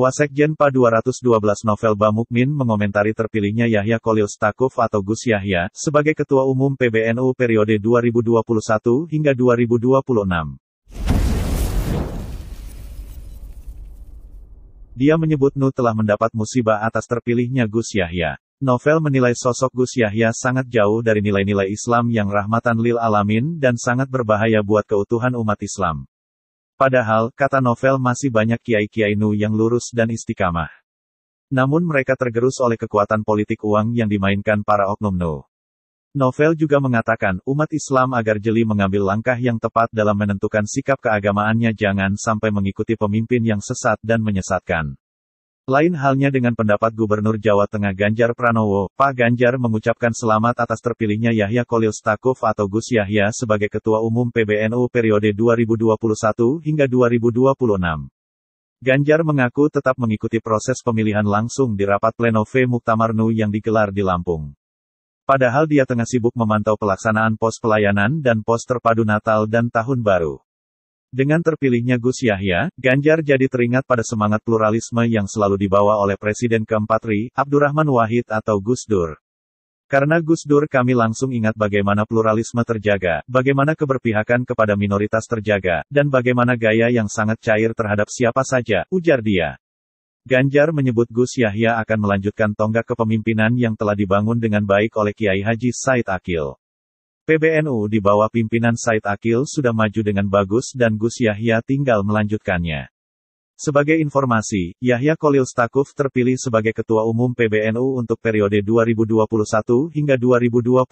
Wasekjen PA 212 Novel Bamukmin mengomentari terpilihnya Yahya Kolil Stakuf atau Gus Yahya, sebagai Ketua Umum PBNU periode 2021 hingga 2026. Dia menyebut NU telah mendapat musibah atas terpilihnya Gus Yahya. Novel menilai sosok Gus Yahya sangat jauh dari nilai-nilai Islam yang rahmatan lil alamin dan sangat berbahaya buat keutuhan umat Islam. Padahal, kata novel masih banyak kiai-kiai nu yang lurus dan istiqamah. Namun mereka tergerus oleh kekuatan politik uang yang dimainkan para oknum nu. Novel juga mengatakan, umat Islam agar jeli mengambil langkah yang tepat dalam menentukan sikap keagamaannya jangan sampai mengikuti pemimpin yang sesat dan menyesatkan. Lain halnya dengan pendapat Gubernur Jawa Tengah Ganjar Pranowo, Pak Ganjar mengucapkan selamat atas terpilihnya Yahya Kolil Stakuf atau Gus Yahya sebagai Ketua Umum PBNU periode 2021 hingga 2026. Ganjar mengaku tetap mengikuti proses pemilihan langsung di rapat pleno V Muktamarnu yang digelar di Lampung. Padahal dia tengah sibuk memantau pelaksanaan pos pelayanan dan pos terpadu Natal dan Tahun Baru. Dengan terpilihnya Gus Yahya, Ganjar jadi teringat pada semangat pluralisme yang selalu dibawa oleh Presiden keempat RI, Abdurrahman Wahid atau Gus Dur. Karena Gus Dur kami langsung ingat bagaimana pluralisme terjaga, bagaimana keberpihakan kepada minoritas terjaga, dan bagaimana gaya yang sangat cair terhadap siapa saja, ujar dia. Ganjar menyebut Gus Yahya akan melanjutkan tonggak kepemimpinan yang telah dibangun dengan baik oleh Kiai Haji Said Akil. PBNU di bawah pimpinan Said Akil sudah maju dengan bagus dan Gus Yahya tinggal melanjutkannya. Sebagai informasi, Yahya Kolil Stakuf terpilih sebagai Ketua Umum PBNU untuk periode 2021 hingga 2026.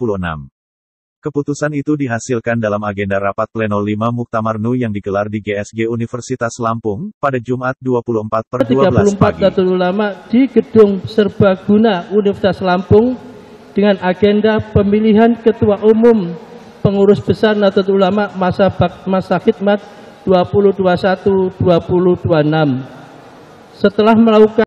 Keputusan itu dihasilkan dalam agenda rapat pleno 5 Muktamar NU yang digelar di GSG Universitas Lampung pada Jumat 24 per 12 pagi. 34 Datul Ulama di Gedung Serbaguna Universitas Lampung dengan agenda pemilihan Ketua Umum Pengurus Besar Nahdlatul Ulama masa masa khidmat 2021-2026. Setelah melakukan